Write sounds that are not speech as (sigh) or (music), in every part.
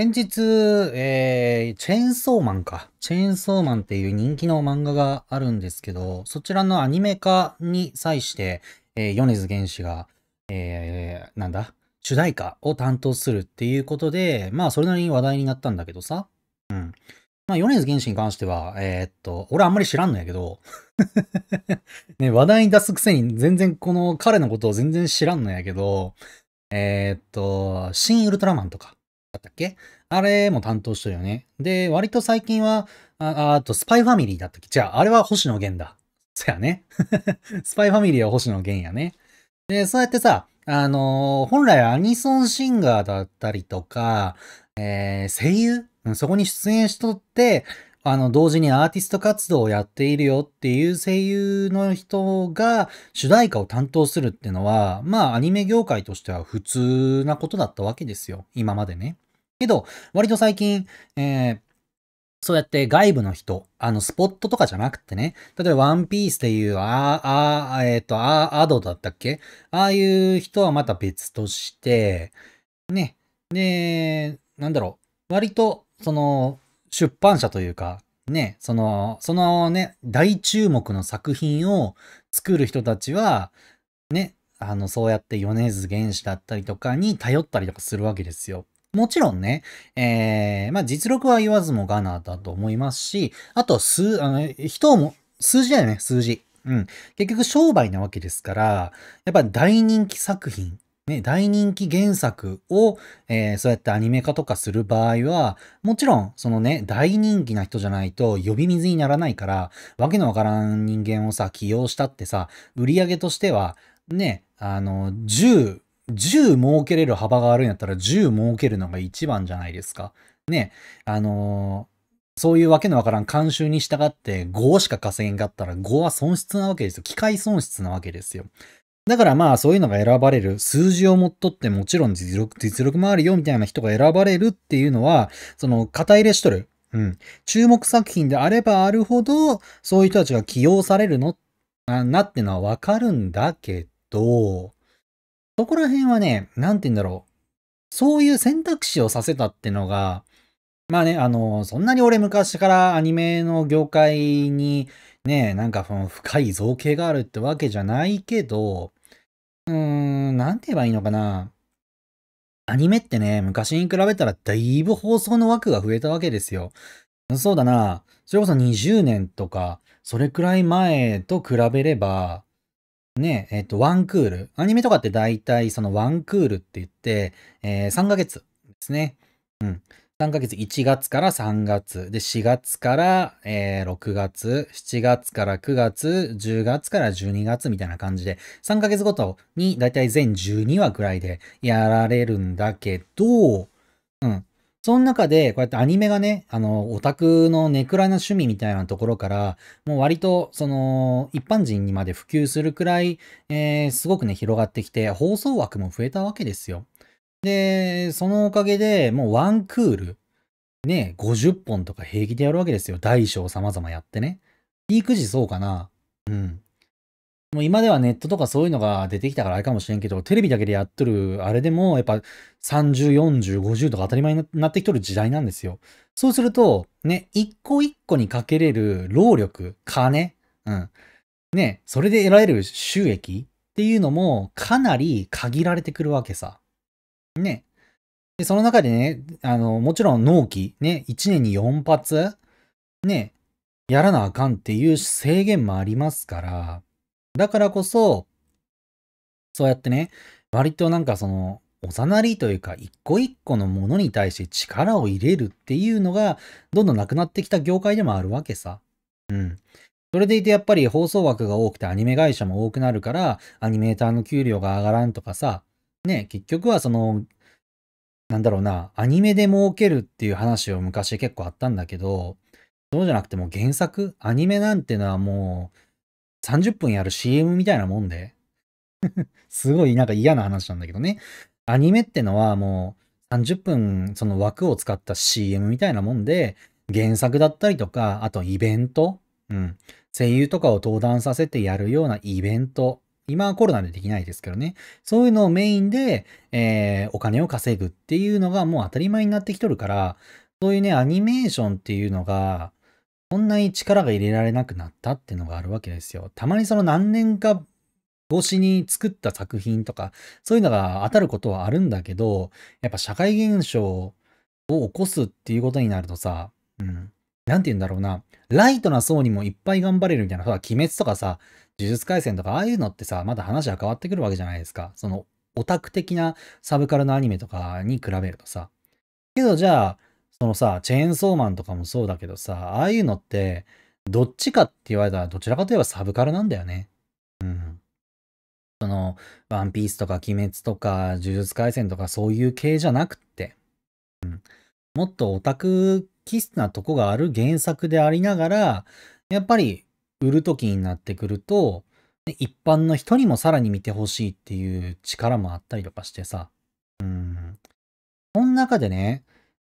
先日、えー、チェーンソーマンか。チェーンソーマンっていう人気の漫画があるんですけど、そちらのアニメ化に際して、えー、米津玄師が、えー、なんだ、主題歌を担当するっていうことで、まあ、それなりに話題になったんだけどさ。うん。まあ、米津玄師に関しては、えー、っと、俺あんまり知らんのやけど、(laughs) ね、話題に出すくせに全然この彼のことを全然知らんのやけど、えー、っと、新ウルトラマンとか、だったっけあれも担当してるよね。で、割と最近は、あ、あと、スパイファミリーだったっけじゃあ、あれは星野源だ。そやね。(laughs) スパイファミリーは星野源やね。で、そうやってさ、あのー、本来アニソンシンガーだったりとか、えー、声優そこに出演しとって、あの、同時にアーティスト活動をやっているよっていう声優の人が主題歌を担当するってのは、まあ、アニメ業界としては普通なことだったわけですよ。今までね。けど、割と最近、えー、そうやって外部の人、あの、スポットとかじゃなくてね、例えばワンピースでいう、ああ、あえっ、ー、と、あアドだったっけああいう人はまた別として、ね、で、なんだろう、割と、その、出版社というか、ね、その、そのね、大注目の作品を作る人たちは、ね、あの、そうやって米津玄師だったりとかに頼ったりとかするわけですよ。もちろんね、えー、まあ実力は言わずもがなだと思いますし、あと数、あの、人も、数字だよね、数字。うん。結局商売なわけですから、やっぱ大人気作品ね、大人気原作を、えー、そうやってアニメ化とかする場合は、もちろん、そのね、大人気な人じゃないと呼び水にならないから、わけのわからん人間をさ、起用したってさ、売り上げとしては、ね、あの、10、10儲けれる幅があるんやったら10儲けるのが一番じゃないですか。ね、あのー、そういうわけのわからん慣習に従って5しか稼げんかったら5は損失なわけですよ。機械損失なわけですよ。だからまあそういうのが選ばれる、数字をもっとってもちろん実力、実力もあるよみたいな人が選ばれるっていうのは、その肩入れしとる。うん。注目作品であればあるほど、そういう人たちが起用されるの、なってのはわかるんだけど、そこら辺はね、なんて言うんだろう。そういう選択肢をさせたってのが、まあね、あの、そんなに俺昔からアニメの業界にね、なんかその深い造形があるってわけじゃないけど、うーん、なんて言えばいいのかな。アニメってね、昔に比べたらだいぶ放送の枠が増えたわけですよ。そうだな。それこそ20年とか、それくらい前と比べれば、ね、えっ、と、ワンクール。アニメとかって大体そのワンクールって言って、えー、3ヶ月ですね。うん。3ヶ月、1月から3月、で、4月から、えー、6月、7月から9月、10月から12月みたいな感じで、3ヶ月ごとにだいたい全12話くらいでやられるんだけど、うん。その中で、こうやってアニメがね、あの、オタクのネクラな趣味みたいなところから、もう割と、その、一般人にまで普及するくらい、えー、すごくね、広がってきて、放送枠も増えたわけですよ。で、そのおかげでもうワンクール、ね、50本とか平気でやるわけですよ。大小様々やってね。ピーク時そうかな。うん。もう今ではネットとかそういうのが出てきたからあれかもしれんけど、テレビだけでやっとるあれでも、やっぱ30、40、50とか当たり前になってきとる時代なんですよ。そうすると、ね、一個一個にかけれる労力、金、うん。ね、それで得られる収益っていうのもかなり限られてくるわけさ。ね。で、その中でね、あの、もちろん納期、ね、1年に4発、ね、やらなあかんっていう制限もありますから、だからこそ、そうやってね、割となんかその、おざなりというか、一個一個のものに対して力を入れるっていうのが、どんどんなくなってきた業界でもあるわけさ。うん。それでいてやっぱり放送枠が多くてアニメ会社も多くなるから、アニメーターの給料が上がらんとかさ、ね、結局はそのなんだろうな、アニメで儲けるっていう話を昔結構あったんだけど、そうじゃなくても原作アニメなんてのはもう30分やる CM みたいなもんで (laughs) すごいなんか嫌な話なんだけどね。アニメってのはもう30分その枠を使った CM みたいなもんで、原作だったりとか、あとイベント、うん、声優とかを登壇させてやるようなイベント、今はコロナでできないですけどね。そういうのをメインで、えー、お金を稼ぐっていうのがもう当たり前になってきとるから、そういうね、アニメーションっていうのが、そんなに力が入れられなくなったっていうのがあるわけですよ。たまにその何年か越しに作った作品とか、そういうのが当たることはあるんだけど、やっぱ社会現象を起こすっていうことになるとさ、うん、なんて言うんだろうな、ライトな層にもいっぱい頑張れるみたいな、ほら、鬼滅とかさ、呪術廻戦とか、ああいうのってさ、まだ話は変わってくるわけじゃないですか。その、オタク的なサブカルのアニメとかに比べるとさ。けどじゃあ、そのさ、チェーンソーマンとかもそうだけどさ、ああいうのって、どっちかって言われたら、どちらかといえばサブカルなんだよね。うん。その、ワンピースとか鬼滅とか、呪術廻戦とかそういう系じゃなくって、うん。もっとオタク気質なとこがある原作でありながら、やっぱり売る時になってくると、一般の人にもさらに見てほしいっていう力もあったりとかしてさ。うん。その中でね、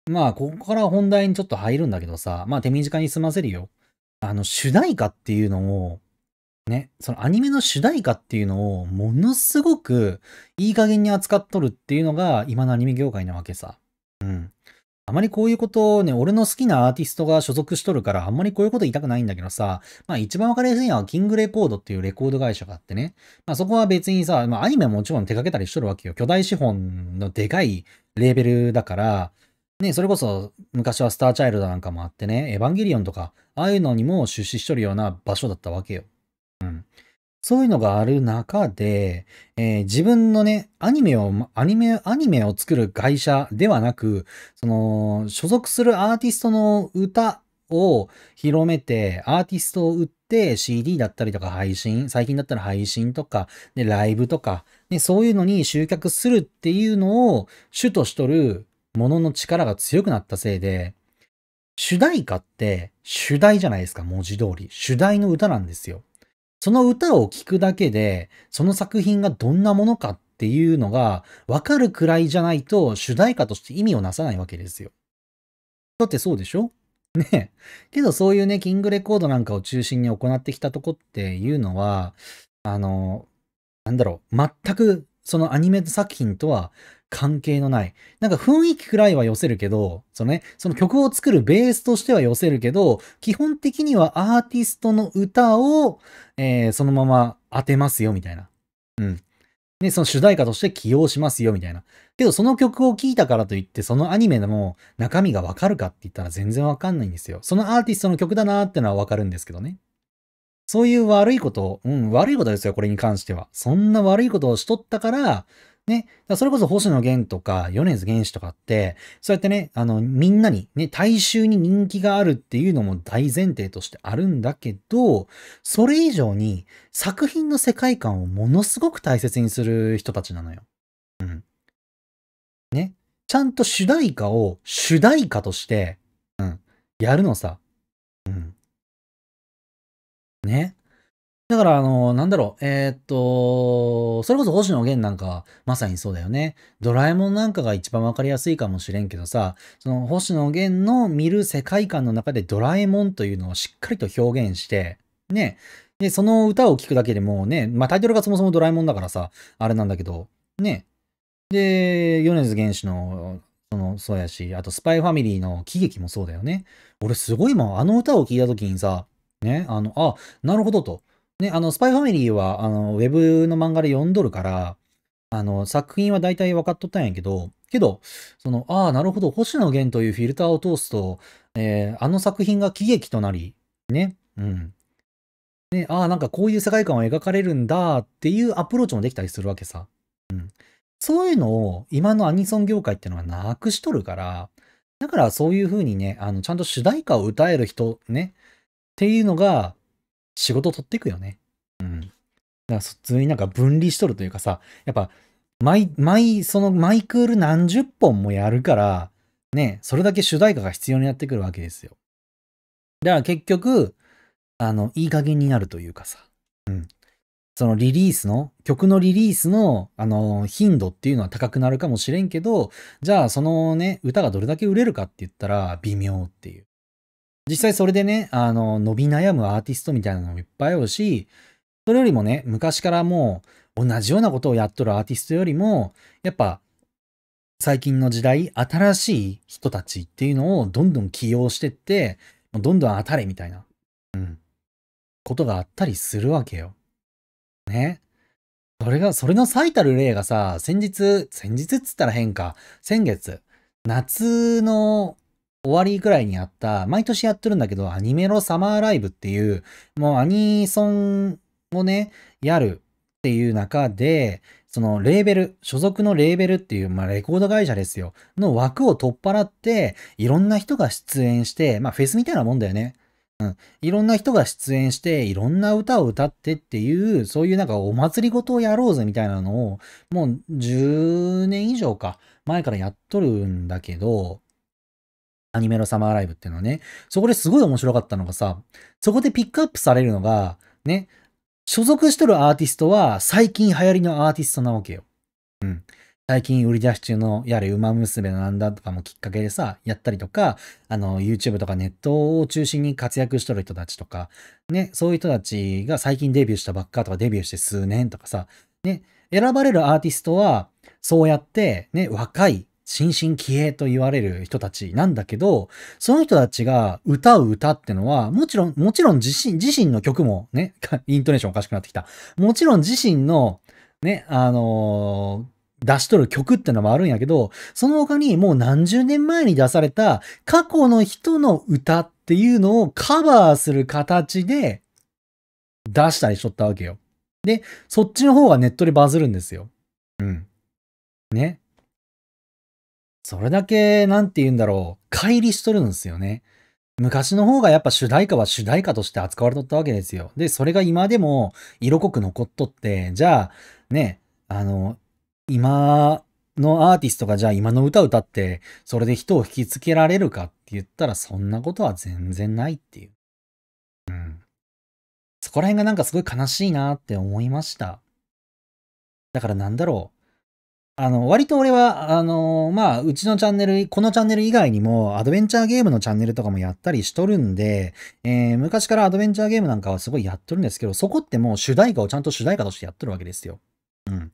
まあ、ここから本題にちょっと入るんだけどさ、まあ手短に済ませるよ。あの、主題歌っていうのを、ね、そのアニメの主題歌っていうのをものすごくいい加減に扱っとるっていうのが今のアニメ業界なわけさ。あまりこういうことをね、俺の好きなアーティストが所属しとるから、あんまりこういうこと言いたくないんだけどさ、まあ一番わかりやすいのはキングレコードっていうレコード会社があってね。まあそこは別にさ、まあアニメももちろん手掛けたりしとるわけよ。巨大資本のでかいレーベルだから、ね、それこそ昔はスターチャイルドなんかもあってね、エヴァンゲリオンとか、ああいうのにも出資しとるような場所だったわけよ。うん。そういうのがある中で、えー、自分のね、アニメを、アニメ、アニメを作る会社ではなく、その、所属するアーティストの歌を広めて、アーティストを売って CD だったりとか配信、最近だったら配信とか、で、ライブとか、ね、そういうのに集客するっていうのを主としとるものの力が強くなったせいで、主題歌って主題じゃないですか、文字通り。主題の歌なんですよ。その歌を聴くだけで、その作品がどんなものかっていうのがわかるくらいじゃないと主題歌として意味をなさないわけですよ。だってそうでしょねけどそういうね、キングレコードなんかを中心に行ってきたとこっていうのは、あの、なんだろう、全くそのアニメ作品とは関係のない。なんか雰囲気くらいは寄せるけど、そのね、その曲を作るベースとしては寄せるけど、基本的にはアーティストの歌を、えー、そのまま当てますよ、みたいな。うん。ね、その主題歌として起用しますよ、みたいな。けど、その曲を聴いたからといって、そのアニメの中身がわかるかって言ったら全然わかんないんですよ。そのアーティストの曲だなーってのはわかるんですけどね。そういう悪いことを、うん、悪いことですよ、これに関しては。そんな悪いことをしとったから、ね、それこそ星野源とか、米津玄師とかって、そうやってね、あの、みんなに、ね、大衆に人気があるっていうのも大前提としてあるんだけど、それ以上に作品の世界観をものすごく大切にする人たちなのよ。うん。ね。ちゃんと主題歌を主題歌として、うん、やるのさ。だから、あの、なんだろう、えー、っと、それこそ星野源なんか、まさにそうだよね。ドラえもんなんかが一番わかりやすいかもしれんけどさ、その星野源の見る世界観の中でドラえもんというのをしっかりと表現して、ね、で、その歌を聴くだけでもね、まあ、タイトルがそもそもドラえもんだからさ、あれなんだけど、ね。で、米津玄師の、その、そうやし、あと、スパイファミリーの喜劇もそうだよね。俺、すごいもう、あの歌を聴いた時にさ、ね、あの、あ、なるほどと。ね、あの、スパイファミリーは、あの、ウェブの漫画で読んどるから、あの、作品は大体分かっとったんやけど、けど、その、ああ、なるほど、星野源というフィルターを通すと、えー、あの作品が喜劇となり、ね、うん。ね、ああ、なんかこういう世界観を描かれるんだっていうアプローチもできたりするわけさ。うん。そういうのを今のアニソン業界ってのはなくしとるから、だからそういうふうにね、あの、ちゃんと主題歌を歌える人ね、っていうのが、仕事取っていくよね。うん。だから普通になんか分離しとるというかさ、やっぱ、毎、毎、そのマイクール何十本もやるから、ね、それだけ主題歌が必要になってくるわけですよ。だから結局、あの、いい加減になるというかさ、うん。そのリリースの、曲のリリースの、あの、頻度っていうのは高くなるかもしれんけど、じゃあそのね、歌がどれだけ売れるかって言ったら微妙っていう。実際それでね、あの、伸び悩むアーティストみたいなのもいっぱいあるし、それよりもね、昔からもう同じようなことをやっとるアーティストよりも、やっぱ最近の時代、新しい人たちっていうのをどんどん起用してって、どんどん当たれみたいな、うん、ことがあったりするわけよ。ね。それが、それの最たる例がさ、先日、先日っつったら変か、先月、夏の終わりくらいにあった、毎年やってるんだけど、アニメロサマーライブっていう、もうアニソンをね、やるっていう中で、そのレーベル、所属のレーベルっていう、まあレコード会社ですよ、の枠を取っ払って、いろんな人が出演して、まあフェスみたいなもんだよね。うん、いろんな人が出演して、いろんな歌を歌ってっていう、そういうなんかお祭りごとをやろうぜみたいなのを、もう10年以上か、前からやっとるんだけど、アニメのサマーライブっていうのはね、そこですごい面白かったのがさ、そこでピックアップされるのが、ね、所属しとるアーティストは最近流行りのアーティストなわけよ。うん。最近売り出し中のやれ、馬娘なんだとかもきっかけでさ、やったりとか、あの、YouTube とかネットを中心に活躍しとる人たちとか、ね、そういう人たちが最近デビューしたばっかとか、デビューして数年とかさ、ね、選ばれるアーティストは、そうやって、ね、若い新進気鋭と言われる人たちなんだけど、その人たちが歌う歌ってのは、もちろん、もちろん自身、自身の曲もね、(laughs) イントネーションおかしくなってきた。もちろん自身の、ね、あのー、出しとる曲ってのもあるんやけど、その他にもう何十年前に出された過去の人の歌っていうのをカバーする形で出したりしとったわけよ。で、そっちの方がネットでバズるんですよ。うん。ね。それだけ、なんて言うんだろう、乖離しとるんですよね。昔の方がやっぱ主題歌は主題歌として扱われとったわけですよ。で、それが今でも色濃く残っとって、じゃあ、ね、あの、今のアーティストがじゃあ今の歌歌って、それで人を引きつけられるかって言ったら、そんなことは全然ないっていう。うん。そこら辺がなんかすごい悲しいなって思いました。だからなんだろう。あの、割と俺は、あのー、まあ、うちのチャンネル、このチャンネル以外にも、アドベンチャーゲームのチャンネルとかもやったりしとるんで、えー、昔からアドベンチャーゲームなんかはすごいやっとるんですけど、そこってもう主題歌をちゃんと主題歌としてやっとるわけですよ。うん。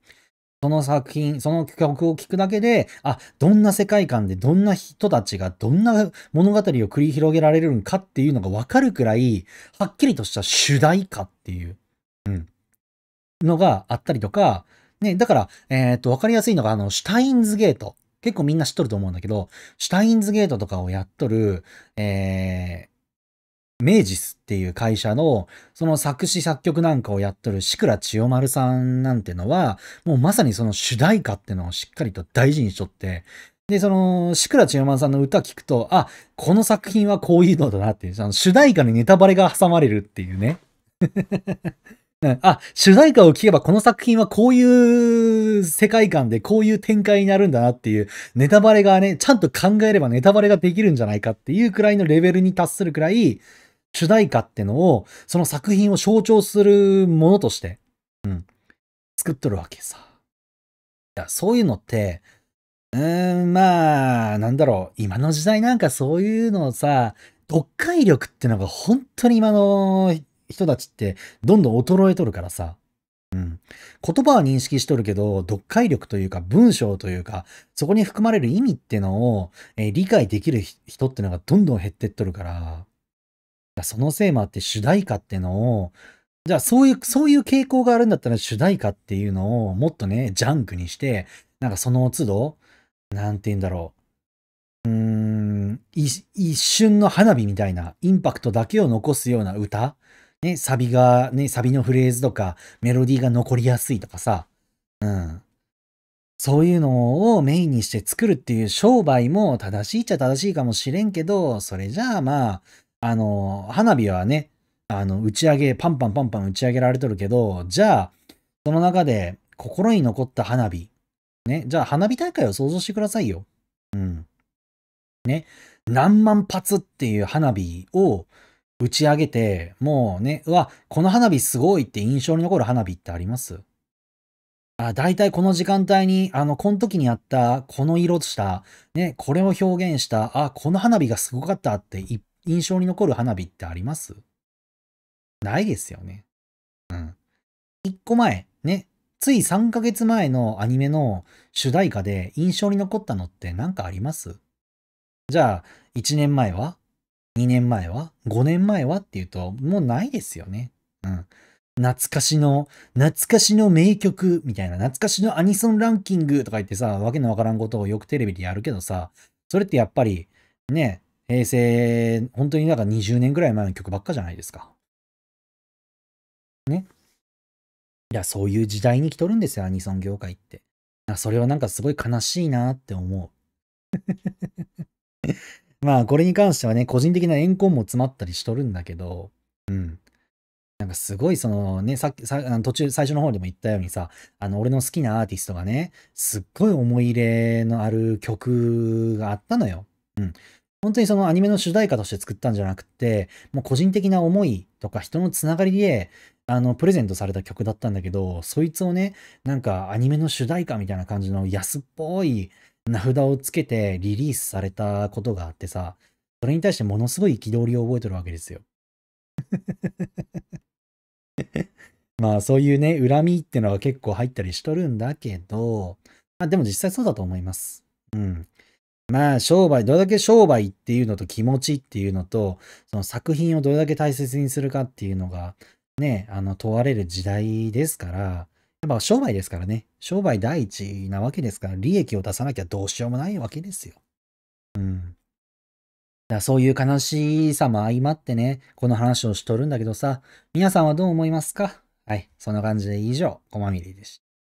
その作品、その曲を聴くだけで、あ、どんな世界観で、どんな人たちが、どんな物語を繰り広げられるんかっていうのがわかるくらい、はっきりとした主題歌っていう、うん。のがあったりとか、ね、だから、えー、っと、わかりやすいのが、あの、シュタインズゲート。結構みんな知っとると思うんだけど、シュタインズゲートとかをやっとる、えー、メ治ジスっていう会社の、その作詞作曲なんかをやっとる志倉千代丸さんなんてのは、もうまさにその主題歌ってのをしっかりと大事にしとって、で、その、志倉千代丸さんの歌聞くと、あ、この作品はこういうのだなっていう、その主題歌にネタバレが挟まれるっていうね。うん、あ、主題歌を聴けばこの作品はこういう世界観でこういう展開になるんだなっていうネタバレがね、ちゃんと考えればネタバレができるんじゃないかっていうくらいのレベルに達するくらい主題歌ってのをその作品を象徴するものとして、うん、作っとるわけさ。いや、そういうのってうーん、まあ、なんだろう。今の時代なんかそういうのをさ、読解力ってのが本当に今の人たちってどんどん衰えとるからさ、うん、言葉は認識しとるけど、読解力というか文章というか、そこに含まれる意味ってのを、えー、理解できる人ってのがどんどん減ってっとるから、そのせいもあって主題歌ってのを、じゃあそういう、そういう傾向があるんだったら主題歌っていうのをもっとね、ジャンクにして、なんかその都度、なんて言うんだろう。うーん、一瞬の花火みたいな、インパクトだけを残すような歌ね、サビが、ね、サビのフレーズとか、メロディーが残りやすいとかさ、うん。そういうのをメインにして作るっていう商売も正しいっちゃ正しいかもしれんけど、それじゃあまあ、あの、花火はね、あの、打ち上げ、パンパンパンパン打ち上げられとるけど、じゃあ、その中で心に残った花火、ね、じゃあ花火大会を想像してくださいよ。うん。ね、何万発っていう花火を、打ち上げて、もうね、うわ、この花火すごいって印象に残る花火ってありますあ大体この時間帯に、あの、この時にあった、この色した、ね、これを表現した、あ、この花火がすごかったって印象に残る花火ってありますないですよね。うん。1個前、ね、つい3ヶ月前のアニメの主題歌で印象に残ったのって何かありますじゃあ、1年前は2年前は ?5 年前はっていうと、もうないですよね。うん。懐かしの、懐かしの名曲みたいな、懐かしのアニソンランキングとか言ってさ、わけのわからんことをよくテレビでやるけどさ、それってやっぱり、ね、平成、本当になんか20年ぐらい前の曲ばっかじゃないですか。ね。いや、そういう時代に来とるんですよ、アニソン業界って。それはなんかすごい悲しいなって思う。まあ、これに関してはね、個人的な怨恨も詰まったりしとるんだけど、うん。なんかすごいそのね、さっき、途中、最初の方でも言ったようにさ、あの、俺の好きなアーティストがね、すっごい思い入れのある曲があったのよ。うん。本当にそのアニメの主題歌として作ったんじゃなくて、もう個人的な思いとか人のつながりで、あの、プレゼントされた曲だったんだけど、そいつをね、なんかアニメの主題歌みたいな感じの安っぽい名札をつけてリリースされたことがあってさ、それに対してものすごい憤りを覚えてるわけですよ。(laughs) まあそういうね、恨みってのは結構入ったりしとるんだけど、まあでも実際そうだと思います。うん。まあ商売、どれだけ商売っていうのと気持ちっていうのと、その作品をどれだけ大切にするかっていうのが、ね、あの問われる時代ですから、やっぱ商売ですからね。商売第一なわけですから、利益を出さなきゃどうしようもないわけですよ。うん。だそういう悲しさも相まってね、この話をしとるんだけどさ、皆さんはどう思いますかはい、そんな感じで以上、こまみりでした。